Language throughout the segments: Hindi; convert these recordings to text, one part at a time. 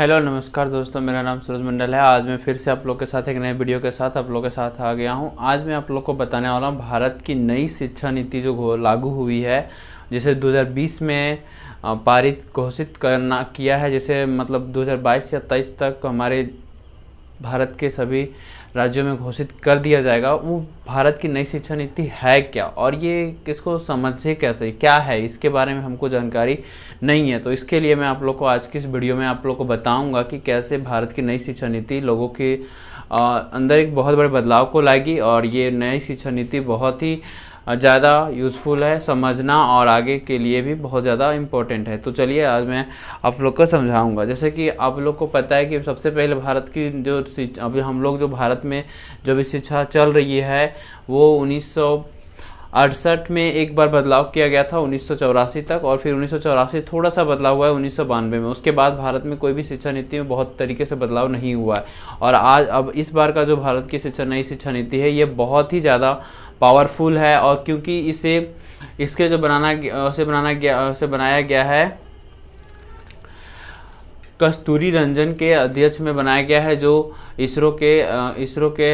हेलो नमस्कार दोस्तों मेरा नाम सूरज मंडल है आज मैं फिर से आप लोग के साथ एक नए वीडियो के साथ आप लोग के साथ आ गया हूँ आज मैं आप लोग को बताने वाला हूँ भारत की नई शिक्षा नीति जो लागू हुई है जिसे 2020 में पारित घोषित करना किया है जिसे मतलब 2022 से 23 तक हमारे भारत के सभी राज्यों में घोषित कर दिया जाएगा वो भारत की नई शिक्षा नीति है क्या और ये किसको समझे कैसे क्या है इसके बारे में हमको जानकारी नहीं है तो इसके लिए मैं आप लोग को आज की इस वीडियो में आप लोग को बताऊंगा कि कैसे भारत की नई शिक्षा नीति लोगों के अंदर एक बहुत बड़े बदलाव को लाएगी और ये नई शिक्षा नीति बहुत ही ज़्यादा यूज़फुल है समझना और आगे के लिए भी बहुत ज़्यादा इम्पोर्टेंट है तो चलिए आज मैं आप लोग को समझाऊंगा जैसे कि आप लोग को पता है कि सबसे पहले भारत की जो अभी हम लोग जो भारत में जो भी शिक्षा चल रही है वो उन्नीस अड़सठ में एक बार बदलाव किया गया था उन्नीस तक और फिर उन्नीस थोड़ा सा बदलाव हुआ है उन्नीस में उसके बाद भारत में कोई भी शिक्षा नीति में बहुत तरीके से बदलाव नहीं हुआ है और आज अब इस बार का जो भारत की शिक्षा नई शिक्षा नीति है ये बहुत ही ज़्यादा पावरफुल है और क्योंकि इसे इसके जो बनाना उसे बनाना गया उसे बनाया गया है कस्तूरी रंजन के अध्यक्ष में बनाया गया है जो इसरो के इसरो के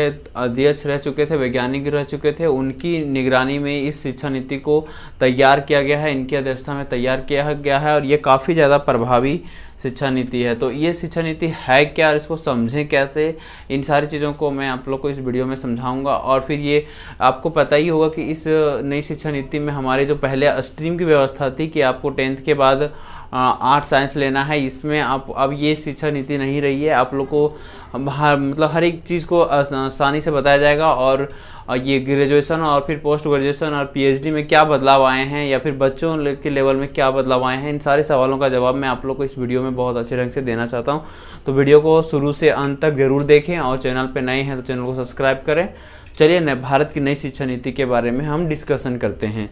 अध्यक्ष रह चुके थे वैज्ञानिक रह चुके थे उनकी निगरानी में इस शिक्षा नीति को तैयार किया गया है इनकी अध्यक्षता में तैयार किया गया है और ये काफ़ी ज़्यादा प्रभावी शिक्षा नीति है तो ये शिक्षा नीति है क्या और इसको समझें कैसे इन सारी चीज़ों को मैं आप लोग को इस वीडियो में समझाऊंगा और फिर ये आपको पता ही होगा कि इस नई शिक्षा नीति में हमारे जो पहले स्ट्रीम की व्यवस्था थी कि आपको टेंथ के बाद आर्ट साइंस लेना है इसमें आप अब ये शिक्षा नीति नहीं रही है आप लोग को हर मतलब हर एक चीज़ को आसानी से बताया जाएगा और ये ग्रेजुएशन और फिर पोस्ट ग्रेजुएशन और पीएचडी में क्या बदलाव आए हैं या फिर बच्चों के लेवल में क्या बदलाव आए हैं इन सारे सवालों का जवाब मैं आप लोग को इस वीडियो में बहुत अच्छे ढंग से देना चाहता हूँ तो वीडियो को शुरू से अंत तक जरूर देखें और चैनल पर नए हैं तो चैनल को सब्सक्राइब करें चलिए भारत की नई शिक्षा नीति के बारे में हम डिस्कशन करते हैं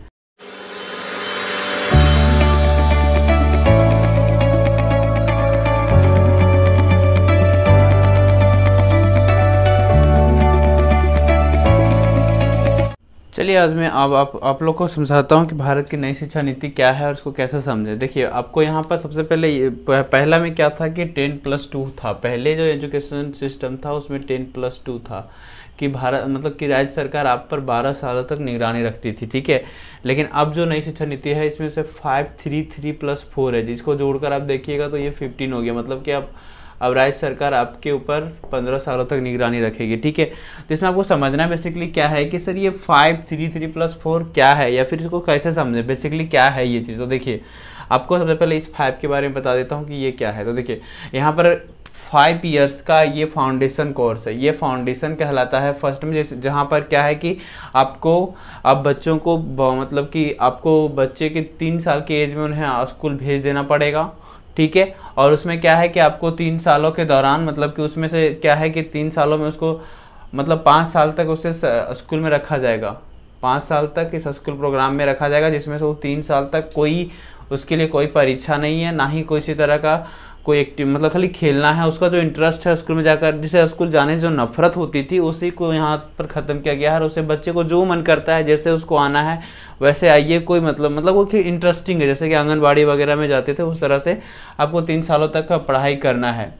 चलिए आज मैं अब आप, आप लोग को समझाता हूँ कि भारत की नई शिक्षा नीति क्या है और उसको कैसे समझें देखिए आपको यहाँ पर सबसे पहले पहला में क्या था कि टेन प्लस टू था पहले जो एजुकेशन सिस्टम था उसमें टेन प्लस टू था कि भारत मतलब कि राज्य सरकार आप पर 12 साल तक निगरानी रखती थी ठीक है लेकिन अब जो नई शिक्षा नीति है इसमें से five three three plus four है जिसको जोड़कर आप देखिएगा तो ये फिफ्टीन हो गया मतलब कि आप अब राज्य सरकार आपके ऊपर पंद्रह सालों तक निगरानी रखेगी ठीक है तो इसमें आपको समझना बेसिकली क्या है कि सर ये five three three plus four क्या है या फिर इसको कैसे समझें बेसिकली क्या है ये चीज़ तो देखिए आपको सबसे पहले इस फाइव के बारे में बता देता हूँ कि ये क्या है तो देखिए यहाँ पर फाइव ईयर्स का ये फाउंडेशन कोर्स है ये फाउंडेशन कहलाता है फर्स्ट में जैसे जहाँ पर क्या है कि आपको आप बच्चों को मतलब कि आपको बच्चे के तीन साल की एज में उन्हें स्कूल भेज देना पड़ेगा ठीक है और उसमें क्या है कि आपको तीन सालों के दौरान मतलब कि उसमें से क्या है कि तीन सालों में उसको मतलब पाँच साल तक उसे स्कूल में रखा जाएगा पाँच साल तक इस स्कूल प्रोग्राम में रखा जाएगा जिसमें से वो तीन साल तक कोई उसके लिए कोई परीक्षा नहीं है ना ही इसी तरह का कोई एक्टिव मतलब खाली खेलना है उसका जो इंटरेस्ट है स्कूल में जाकर जिसे स्कूल जाने से जो नफरत होती थी उसी को यहाँ पर ख़त्म किया गया है और उसे बच्चे को जो मन करता है जैसे उसको आना है वैसे आइए कोई मतलब मतलब वो कि इंटरेस्टिंग है जैसे कि आंगनबाड़ी वगैरह में जाते थे उस तरह से आपको तीन सालों तक का पढ़ाई करना है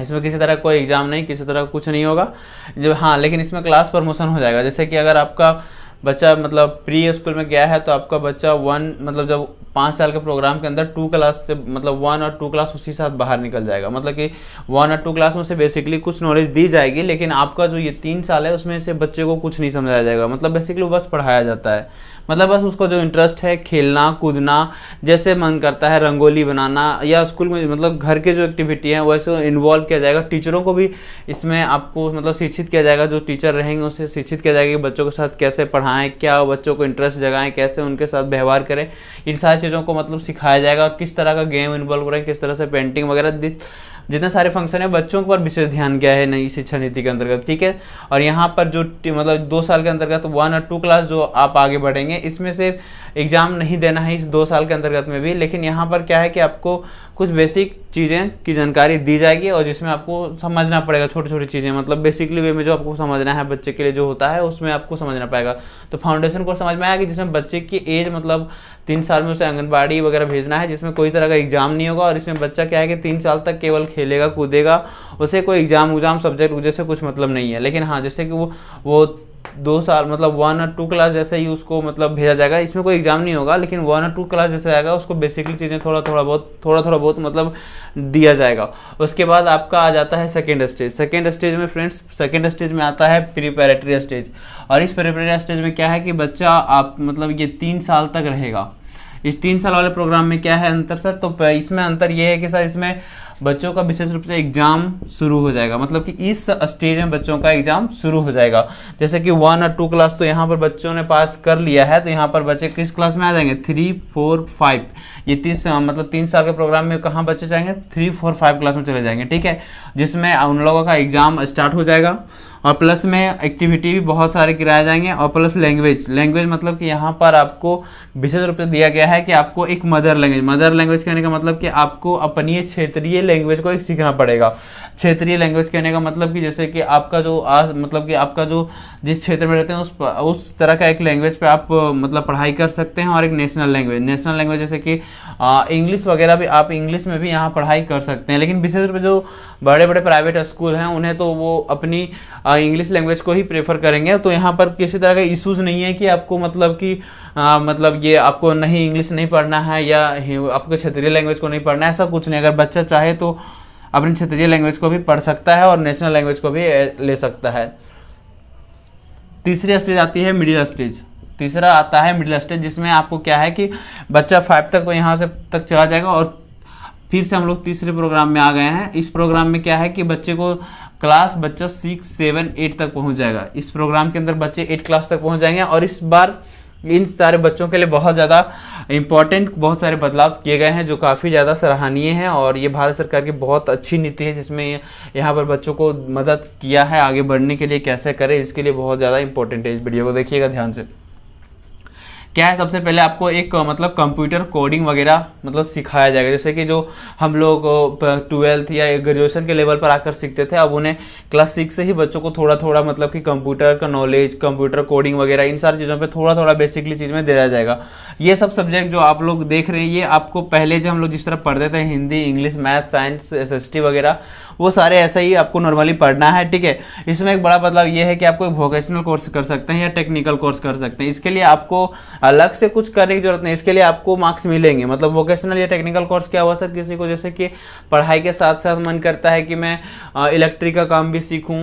इसमें किसी तरह कोई एग्ज़ाम नहीं किसी तरह कुछ नहीं होगा जब हाँ लेकिन इसमें क्लास प्रमोशन हो जाएगा जैसे कि अगर आपका बच्चा मतलब प्री स्कूल में गया है तो आपका बच्चा वन मतलब जब पाँच साल के प्रोग्राम के अंदर टू क्लास से मतलब वन और टू क्लास उसी साथ बाहर निकल जाएगा मतलब कि वन और टू क्लास में से बेसिकली कुछ नॉलेज दी जाएगी लेकिन आपका जो ये तीन साल है उसमें से बच्चे को कुछ नहीं समझाया जाएगा मतलब बेसिकली बस पढ़ाया जाता है मतलब बस उसको जो इंटरेस्ट है खेलना कूदना जैसे मन करता है रंगोली बनाना या स्कूल में मतलब घर के जो एक्टिविटी है वैसे इन्वॉल्व किया जाएगा टीचरों को भी इसमें आपको मतलब शिक्षित किया जाएगा जो टीचर रहेंगे उसे शिक्षित किया जाएगा कि बच्चों के साथ कैसे पढ़ाएं क्या बच्चों को इंटरेस्ट जगाएं कैसे उनके साथ व्यवहार करें इन सारी चीज़ों को मतलब सिखाया जाएगा और किस तरह का गेम इन्वॉल्व करें किस तरह से पेंटिंग वगैरह जितने सारे फंक्शन है बच्चों पर विशेष ध्यान गया है नई शिक्षा नीति के अंतर्गत ठीक है और यहाँ पर जो मतलब दो साल के अंतर्गत वन और टू क्लास जो आप आगे बढ़ेंगे इसमें से एग्जाम नहीं देना है इस दो साल के अंतर्गत में भी लेकिन यहाँ पर क्या है कि आपको कुछ बेसिक चीज़ें की जानकारी दी जाएगी और जिसमें आपको समझना पड़ेगा छोटी छोटी चीज़ें मतलब बेसिकली वे में जो आपको समझना है बच्चे के लिए जो होता है उसमें आपको समझना पाएगा तो फाउंडेशन कोर्स समझ में आया कि जिसमें बच्चे की एज मतलब तीन साल में उसे आंगनबाड़ी वगैरह भेजना है जिसमें कोई तरह का एग्जाम नहीं होगा और इसमें बच्चा क्या है कि तीन साल तक केवल खेलेगा कूदेगा उसे कोई एग्जाम उग्जाम सब्जेक्ट वजह से कुछ मतलब नहीं है लेकिन हाँ जैसे कि वो वो दो साल मतलब वन और टू क्लास जैसे ही उसको मतलब भेजा जाएगा इसमें कोई एग्जाम नहीं होगा लेकिन वन और टू क्लास जैसे आएगा उसको बेसिकली चीज़ें थोड़ा थोड़ा बहुत थोड़ा थोड़ा बहुत मतलब दिया जाएगा उसके बाद आपका आ जाता है सेकेंड स्टेज सेकेंड स्टेज में फ्रेंड्स सेकेंड स्टेज में आता है प्रिपेरेटरी स्टेज और इस प्रिपेरेटरी स्टेज में क्या है कि बच्चा आप मतलब ये तीन साल तक रहेगा इस तीन साल वाले प्रोग्राम में क्या है अंतर सर तो इसमें अंतर ये है कि सर इसमें बच्चों का विशेष रूप से एग्जाम शुरू हो जाएगा मतलब कि इस स्टेज में बच्चों का एग्जाम शुरू हो जाएगा जैसे कि वन और टू क्लास तो यहाँ पर बच्चों ने पास कर लिया है तो यहाँ पर बच्चे किस क्लास में आ जाएंगे थ्री फोर फाइव ये तीस मतलब तीन साल के प्रोग्राम में कहाँ बच्चे जाएंगे थ्री फोर फाइव क्लास में चले जाएंगे ठीक है जिसमें उन लोगों का एग्जाम स्टार्ट हो जाएगा और प्लस में एक्टिविटी भी बहुत सारे कराए जाएंगे और प्लस लैंग्वेज लैंग्वेज मतलब कि यहाँ पर आपको विशेष रूप से दिया गया है कि आपको एक मदर लैंग्वेज मदर लैंग्वेज कहने का मतलब कि आपको अपनी क्षेत्रीय लैंग्वेज को एक सीखना पड़ेगा क्षेत्रीय लैंग्वेज कहने का मतलब कि जैसे कि आपका जो आज मतलब कि आपका जो जिस क्षेत्र में रहते हैं उस उस तरह का एक लैंग्वेज पे आप मतलब पढ़ाई कर सकते हैं और एक नेशनल लैंग्वेज नेशनल लैंग्वेज जैसे कि इंग्लिश वगैरह भी आप इंग्लिश में भी यहाँ पढ़ाई कर सकते हैं लेकिन विशेष रूप से जो बड़े बड़े प्राइवेट स्कूल हैं उन्हें तो वो अपनी इंग्लिश लैंग्वेज को ही प्रेफर करेंगे तो यहाँ पर किसी तरह का इशूज़ नहीं है कि आपको मतलब कि आ, मतलब ये आपको नहीं इंग्लिश नहीं पढ़ना है या आपको क्षेत्रीय लैंग्वेज को नहीं पढ़ना है ऐसा कुछ नहीं अगर बच्चा चाहे तो अपनी क्षेत्रीय लैंग्वेज को भी पढ़ सकता है और नेशनल लैंग्वेज को भी ले सकता है तीसरी स्टेज आती है मिडिल स्टेज तीसरा आता है मिडिल स्टेज जिसमें आपको क्या है कि बच्चा फाइव तक तो यहाँ से तक चला जाएगा और फिर से हम लोग तीसरे प्रोग्राम में आ गए हैं इस प्रोग्राम में क्या है कि बच्चे को क्लास बच्चा सिक्स सेवन एट तक पहुँच जाएगा इस प्रोग्राम के अंदर बच्चे एट क्लास तक पहुँच जाएंगे और इस बार इन सारे बच्चों के लिए बहुत ज़्यादा इम्पॉर्टेंट बहुत सारे बदलाव किए गए हैं जो काफ़ी ज़्यादा सराहनीय हैं और ये भारत सरकार की बहुत अच्छी नीति है जिसमें यहाँ पर बच्चों को मदद किया है आगे बढ़ने के लिए कैसे करें इसके लिए बहुत ज़्यादा इंपॉर्टेंट है इस वीडियो को देखिएगा ध्यान से क्या है सबसे पहले आपको एक मतलब कंप्यूटर कोडिंग वगैरह मतलब सिखाया जाएगा जैसे कि जो हम लोग ट्वेल्थ या ग्रेजुएशन के लेवल पर आकर सीखते थे अब उन्हें क्लास सिक्स से ही बच्चों को थोड़ा थोड़ा मतलब कि कंप्यूटर का नॉलेज कंप्यूटर कोडिंग वगैरह इन सारी चीज़ों पर थोड़ा थोड़ा बेसिकली चीज़ में दिया जाएगा ये सब सब्जेक्ट जो आप लोग देख रहे हैं ये आपको पहले जो हम लोग जिस तरह पढ़ते थे Hindi English math science S वगैरह वो सारे ऐसे ही आपको नॉर्मली पढ़ना है ठीक है इसमें एक बड़ा बदलाव ये है कि आपको वोकेशनल कोर्स कर सकते हैं या टेक्निकल कोर्स कर सकते हैं इसके लिए आपको अलग से कुछ करने की जरूरत नहीं इसके लिए आपको मार्क्स मिलेंगे मतलब वोकेशनल या टेक्निकल कोर्स क्या हो सकता किसी को जैसे कि पढ़ाई के साथ साथ मन करता है कि मैं इलेक्ट्रिक का काम भी सीखूँ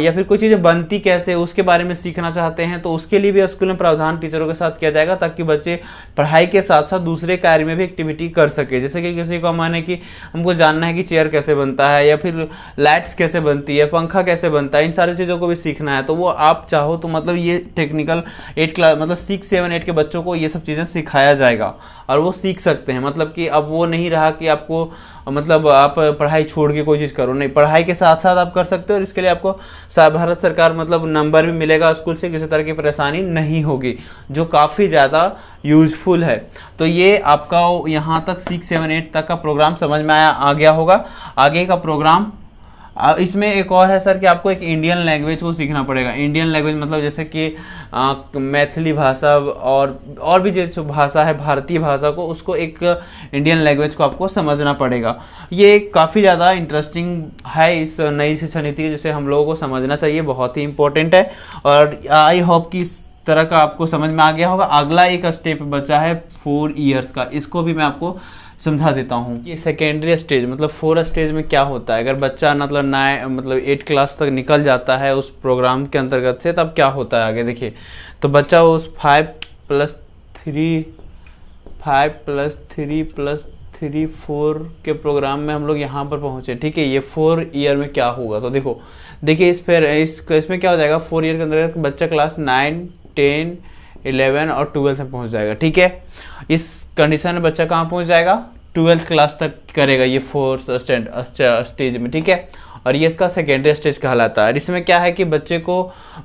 या फिर कोई चीज़ें बनती कैसे उसके बारे में सीखना चाहते हैं तो उसके लिए भी स्कूल में प्रावधान टीचरों के साथ किया जाएगा ताकि बच्चे पढ़ाई के साथ साथ दूसरे कार्य में भी एक्टिविटी कर सके जैसे कि किसी को मन है कि हमको जानना है कि चेयर कैसे बनता है या फिर लाइट्स कैसे बनती है पंखा कैसे बनता है इन सारी चीज़ों को भी सीखना है तो वो आप चाहो तो मतलब ये टेक्निकल एट क्लास मतलब सिक्स सेवन एट के बच्चों को ये सब चीज़ें सिखाया जाएगा और वो सीख सकते हैं मतलब कि अब वो नहीं रहा कि आपको मतलब आप पढ़ाई छोड़ के कोई चीज़ करो नहीं पढ़ाई के साथ साथ आप कर सकते हो और इसके लिए आपको भारत सरकार मतलब नंबर भी मिलेगा स्कूल से किसी तरह की परेशानी नहीं होगी जो काफ़ी ज़्यादा यूजफुल है तो ये आपका यहाँ तक सिक्स सेवन एट तक का प्रोग्राम समझ में आया आ गया होगा आगे का प्रोग्राम इसमें एक और है सर कि आपको एक इंडियन लैंग्वेज को सीखना पड़ेगा इंडियन लैंग्वेज मतलब जैसे कि मैथिली भाषा और और भी जो भाषा है भारतीय भाषा को उसको एक इंडियन लैंग्वेज को आपको समझना पड़ेगा ये काफ़ी ज़्यादा इंटरेस्टिंग है इस नई शिक्षा नीति जिसे हम लोगों को समझना चाहिए बहुत ही इंपॉर्टेंट है और आई होप कि इस तरह का आपको समझ में आ गया होगा अगला एक स्टेप बचा है फोर ईयर्स का इसको भी मैं आपको समझा देता हूँ ये सेकेंडरी स्टेज मतलब फोर स्टेज में क्या होता है अगर बच्चा मतलब नाइन मतलब एट क्लास तक निकल जाता है उस प्रोग्राम के अंतर्गत से तब क्या होता है आगे देखिए तो बच्चा उस five plus three five plus three plus three four के प्रोग्राम में हम लोग यहाँ पर पहुँचे ठीक है ये फोर ईयर में क्या होगा तो देखो देखिए इस फिर इस इसमें क्या हो जाएगा फोर ईयर के अंदर बच्चा क्लास नाइन टेन इलेवन और ट्वेल्थ में पहुँच जाएगा ठीक है इस कंडीशन में बच्चा कहाँ पहुँच जाएगा ट्वेल्थ क्लास तक करेगा ये फोर्थ स्टैंड स्टेज में ठीक है और ये इसका सेकेंडरी स्टेज कहलाता है इसमें क्या है कि बच्चे को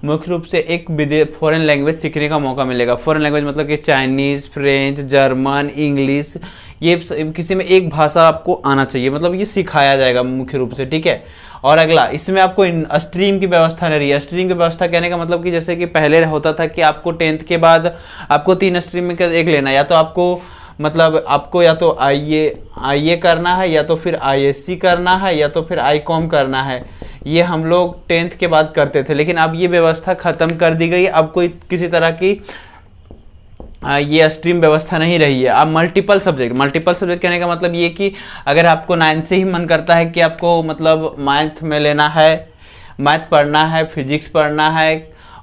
मुख्य रूप से एक विदेश फॉरेन लैंग्वेज सीखने का मौका मिलेगा फॉरेन लैंग्वेज मतलब कि चाइनीज़ फ्रेंच जर्मन इंग्लिश ये किसी में एक भाषा आपको आना चाहिए मतलब ये सिखाया जाएगा मुख्य रूप से ठीक है और अगला इसमें आपको स्ट्रीम की व्यवस्था नहीं रही है स्ट्रीम की व्यवस्था कहने का मतलब कि जैसे कि पहले होता था कि आपको टेंथ के बाद आपको तीन स्ट्रीम में एक लेना या तो आपको मतलब आपको या तो आई ए आई ए करना है या तो फिर आई एस सी करना है या तो फिर आई कॉम करना है ये हम लोग टेंथ के बाद करते थे लेकिन अब ये व्यवस्था ख़त्म कर दी गई अब कोई किसी तरह की ये स्ट्रीम व्यवस्था नहीं रही है अब मल्टीपल सब्जेक्ट मल्टीपल सब्जेक्ट कहने का मतलब ये कि अगर आपको नाइन्थ से ही मन करता है कि आपको मतलब मैथ में लेना है मैथ पढ़ना है फिजिक्स पढ़ना है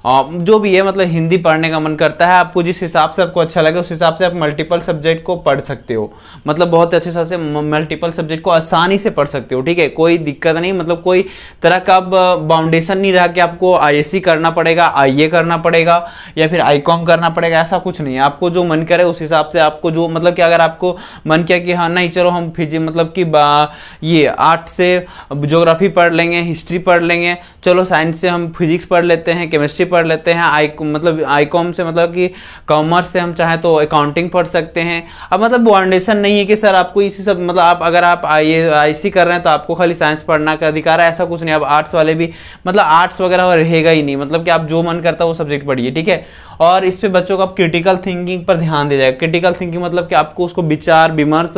जो भी है मतलब हिंदी पढ़ने का मन करता है आपको जिस हिसाब से आपको अच्छा लगे उस हिसाब से आप मल्टीपल सब्जेक्ट को पढ़ सकते हो मतलब बहुत अच्छे से मल्टीपल सब्जेक्ट को आसानी से पढ़ सकते हो ठीक है कोई दिक्कत नहीं मतलब कोई तरह का बाउंडेशन नहीं रहा कि आपको आई करना पड़ेगा आई करना पड़ेगा या फिर आई करना पड़ेगा ऐसा कुछ नहीं है आपको जो मन करे उस हिसाब से आपको जो मतलब कि अगर आपको मन किया कि हाँ नहीं चलो हम फिजी मतलब कि ये आर्ट से ज्योग्राफी पढ़ लेंगे हिस्ट्री पढ़ लेंगे चलो साइंस से हम फिजिक्स पढ़ लेते हैं केमिस्ट्री पढ़ लेते हैं आई मतलब आई कॉम से मतलब कि कॉमर्स से हम चाहें तो अकाउंटिंग पढ़ सकते हैं अब मतलब बॉन्डेशन नहीं है कि सर आपको इसी सब मतलब आप अगर आप आई आई कर रहे हैं तो आपको खाली साइंस पढ़ना का अधिकार है ऐसा कुछ नहीं अब आर्ट्स वाले भी मतलब आर्ट्स वगैरह रहेगा ही नहीं मतलब कि आप जो मन करता है वो सब्जेक्ट पढ़िए ठीक है और इस पर बच्चों को आप क्रिटिकल थिंकिंग पर ध्यान दिया जाएगा क्रिटिकल थिंकिंग मतलब कि आपको उसको विचार विमर्श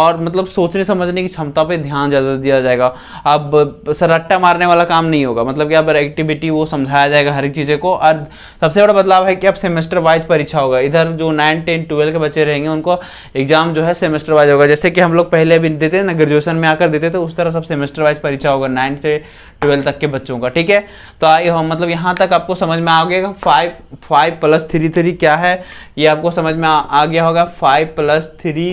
और मतलब सोचने समझने की क्षमता पर ध्यान ज़्यादा दिया जाएगा अब सरट्टा मारने वाला काम नहीं होगा मतलब कि आप एक्टिविटी वो समझाया जाएगा हर एक चीज़ें को और सबसे बड़ा बदलाव है कि अब सेमेस्टर वाइज परीक्षा होगा इधर जो नाइन टेन ट्वेल्व के बच्चे रहेंगे उनको एग्जाम जो है सेमेस्टर वाइज होगा जैसे कि हम लोग पहले भी देते हैं ना ग्रेजुएशन में आकर देते थे उस तरह सब सेमेस्टर वाइज परीक्षा होगा नाइन से ट्वेल्व तक के बच्चों का ठीक है तो आइए हम मतलब यहाँ तक आपको समझ में आ गया five five plus three three क्या है ये आपको समझ में आ, आ गया होगा five plus three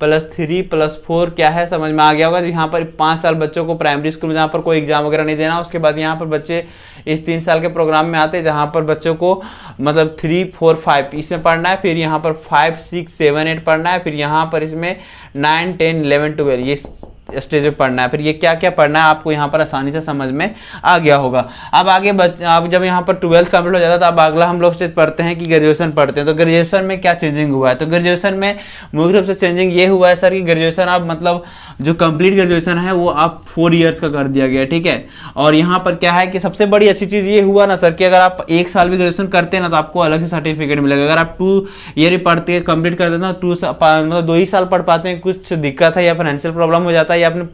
plus three plus four क्या है समझ में आ गया होगा यहाँ पर पाँच साल बच्चों को प्राइमरी स्कूल में जहाँ पर कोई एग्जाम वगैरह नहीं देना उसके बाद यहाँ पर बच्चे इस तीन साल के प्रोग्राम में आते हैं जहाँ पर बच्चों को मतलब थ्री फोर फाइव इसमें पढ़ना है फिर यहाँ पर फाइव सिक्स सेवन एट पढ़ना है फिर यहाँ पर इसमें नाइन टेन इलेवन ट्वेल्व ये स्टेज पे पढ़ना है फिर ये क्या क्या पढ़ना है आपको यहाँ पर आसानी से समझ में आ गया होगा अब आगे बच अब जब यहाँ पर ट्वेल्थ कंप्लीट हो जाता है तो अब अगला हम लोग स्टेज पढ़ते हैं कि ग्रेजुएशन पढ़ते हैं तो ग्रेजुएशन में क्या चेंजिंग हुआ है तो ग्रेजुएशन में मुख्य रूप से चेंजिंग ये हुआ है सर कि ग्रेजुएशन अब मतलब जो कंप्लीट ग्रेजुएशन है वो अब फोर ईयर्स का कर दिया गया ठीक है और यहाँ पर क्या है कि सबसे बड़ी अच्छी चीज़ ये हुआ ना सर कि अगर आप एक साल भी ग्रेजुएशन करते हैं ना तो आपको अलग से सर्टिफिकेट मिलेगा अगर आप टू ईयर पढ़ते कंप्लीट करते हैं ना तो टू मतलब दो ही साल पढ़ पाते हैं कुछ दिक्कत है या फाइनेंशियल प्रॉब्लम हो जाता है आपने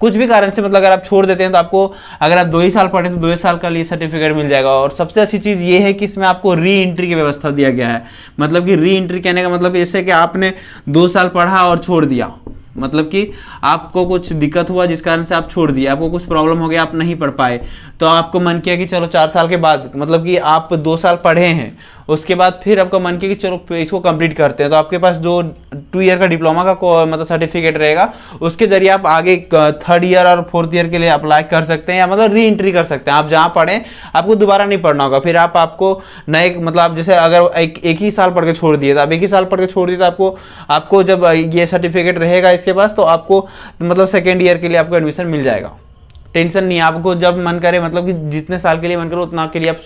कुछ भी कारण से मतलब अगर आप छोड़ देते हैं तो आपको अगर आप दो ही साल पढ़े तो दो ही साल का लिए सर्टिफिकेट मिल जाएगा और सबसे अच्छी चीज़ ये है कि इसमें आपको री एंट्री की व्यवस्था दिया गया है मतलब कि री एंट्री कहने का मतलब जैसे कि आपने दो साल पढ़ा और छोड़ दिया मतलब कि आपको कुछ दिक्कत हुआ जिस कारण से आप छोड़ दिए आपको कुछ प्रॉब्लम हो गया आप नहीं पढ़ पाए तो आपको मन किया कि चलो चार साल के बाद मतलब कि आप दो साल पढ़े हैं उसके बाद फिर आपका मन किया कि चलो इसको कंप्लीट करते हैं तो आपके पास जो टू ईयर का डिप्लोमा का मतलब सर्टिफिकेट रहेगा उसके जरिए आप आगे थर्ड ईयर और फोर्थ ईयर के लिए अप्लाई कर सकते हैं या मतलब री एंट्री कर सकते हैं आप जहाँ पढ़ें आपको दोबारा नहीं पढ़ना होगा फिर आप आपको नए मतलब आप जैसे अगर एक, एक ही साल पढ़ के छोड़ दिए तो आप एक ही साल पढ़ के छोड़ दिए तो आपको आपको जब ये सर्टिफिकेट रहेगा इसके पास तो आपको मतलब सेकेंड ईयर के लिए आपको एडमिशन मिल जाएगा टेंशन नहीं आपको जब मन करे मतलब कि जितने साल के लिए मन करो उतना के लिए आप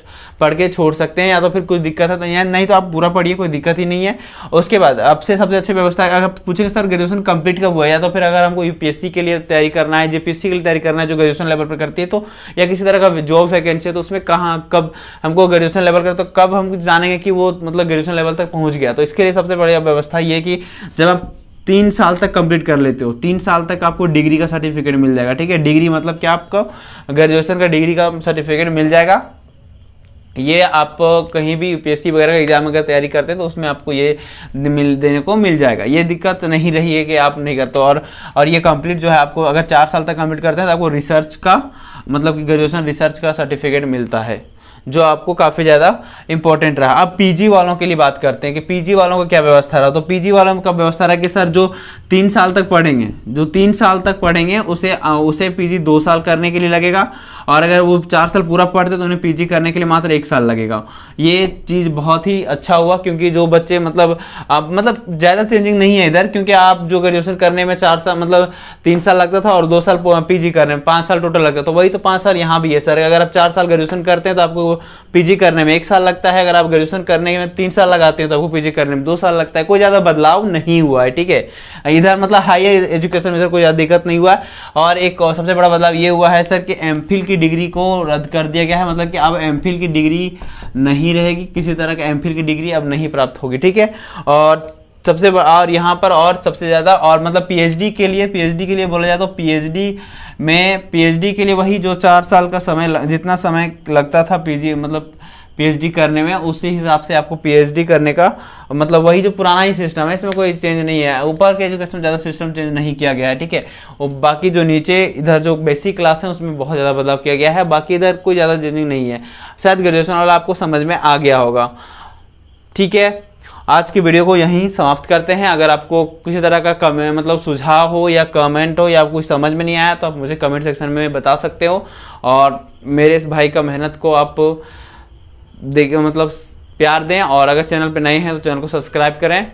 पढ़ के छोड़ सकते हैं या तो फिर कुछ दिक्कत है तो या नहीं तो आप पूरा पढ़िए कोई दिक्कत ही नहीं है उसके बाद अब से सबसे अच्छी व्यवस्था अगर पूछेंगे सर ग्रेजुएशन कंप्लीट कब हुआ है या तो फिर अगर हमको यूपीएससी के लिए तैयारी करना है जेपीएससी के लिए तैयारी करना है जो ग्रेजुएशन लेवल पर करती है तो या किसी तरह का जॉब वैकेंसी है तो उसमें कहाँ कब हमको ग्रेजुएशन लेवल कर तो कब हम जानेंगे कि वो मतलब ग्रेजुएशन लेवल तक पहुँच गया तो इसके लिए सबसे बड़ी व्यवस्था ये कि जब आप तीन साल तक कंप्लीट कर लेते हो तीन साल तक आपको डिग्री का सर्टिफिकेट मिल जाएगा ठीक है डिग्री मतलब क्या आपको ग्रेजुएशन का डिग्री का सर्टिफिकेट मिल जाएगा ये आप कहीं भी यूपीएससी वगैरह का एग्जाम अगर तैयारी करते हैं तो उसमें आपको ये मिल देने को मिल जाएगा ये दिक्कत नहीं रही है कि आप नहीं करते और और ये कंप्लीट जो है आपको अगर चार साल तक कंप्लीट करते हैं तो आपको रिसर्च का मतलब कि ग्रेजुएशन रिसर्च का सर्टिफिकेट मिलता है जो आपको काफ़ी ज़्यादा इंपॉर्टेंट रहा अब पीजी वालों के लिए बात करते हैं कि पीजी वालों का क्या व्यवस्था रहा तो पीजी वालों का व्यवस्था रहा कि सर जो तीन साल तक पढ़ेंगे जो तीन साल तक पढ़ेंगे उसे उसे पीजी दो साल करने के लिए लगेगा और अगर वो चार साल पूरा पढ़ते तो उन्हें पीजी करने के लिए मात्र एक साल लगेगा ये चीज़ बहुत ही अच्छा हुआ क्योंकि जो बच्चे मतलब आप मतलब ज़्यादा चेंजिंग नहीं है इधर क्योंकि आप जो ग्रेजुएशन करने में चार साल मतलब तीन साल लगता था और दो साल पीजी करने में पाँच साल टोटल लगता तो वही तो पाँच साल यहाँ भी है सर अगर आप चार साल ग्रेजुएशन करते हैं तो आपको पीजी करने में एक साल लगता है अगर आप ग्रेजुएशन करने में तीन साल लगाते हैं तो आपको पीजी करने में दो साल लगता है कोई ज़्यादा बदलाव नहीं हुआ है ठीक है इधर मतलब हायर एजुकेशन में सर कोई ज़्यादा दिक्कत नहीं हुआ और एक सबसे बड़ा बदलाव ये हुआ है सर कि एम की की डिग्री को रद्द कर दिया गया है मतलब कि अब एम की डिग्री नहीं रहेगी किसी तरह का एम की डिग्री अब नहीं प्राप्त होगी ठीक है और सबसे और यहाँ पर और सबसे ज़्यादा और मतलब पीएचडी के लिए पीएचडी के लिए बोला जाए तो पीएचडी में पीएचडी के लिए वही जो चार साल का समय जितना समय लगता था पीजी मतलब पीएचडी करने में उसी हिसाब से आपको पीएचडी करने का मतलब वही जो पुराना ही सिस्टम है इसमें कोई चेंज नहीं है ऊपर के एजुकेशन ज़्यादा सिस्टम चेंज नहीं किया गया है ठीक है और बाकी जो नीचे इधर जो बेसिक क्लास है उसमें बहुत ज़्यादा बदलाव किया गया है बाकी इधर कोई ज़्यादा चेंजिंग नहीं है शायद ग्रेजुएशन वाला आपको समझ में आ गया होगा ठीक है आज की वीडियो को यहीं समाप्त करते हैं अगर आपको किसी तरह का कम मतलब सुझाव हो या कमेंट हो या कुछ समझ में नहीं आया तो आप मुझे कमेंट सेक्शन में बता सकते हो और मेरे इस भाई का मेहनत को आप देखें मतलब प्यार दें और अगर चैनल पर नए हैं तो चैनल को सब्सक्राइब करें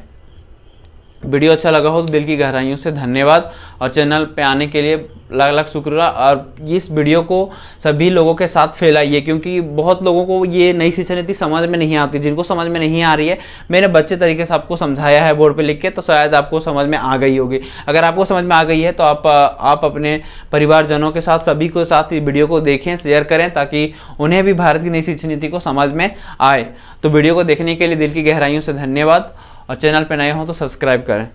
वीडियो अच्छा लगा हो तो दिल की गहराइयों से धन्यवाद और चैनल पे आने के लिए अलग अलग शुक्रिया और इस वीडियो को सभी लोगों के साथ फैलाइए क्योंकि बहुत लोगों को ये नई शिक्षा नीति समझ में नहीं आती जिनको समझ में नहीं आ रही है मैंने बच्चे तरीके से आपको समझाया है बोर्ड पे लिख के तो शायद आपको समझ में आ गई होगी अगर आपको समझ में आ गई है तो आप आप अपने परिवारजनों के साथ सभी के साथ इस वीडियो को देखें शेयर करें ताकि उन्हें भी भारत की नई शिक्षा नीति को समझ में आए तो वीडियो को देखने के लिए दिल की गहराइयों से धन्यवाद और चैनल पर नए हों तो सब्सक्राइब करें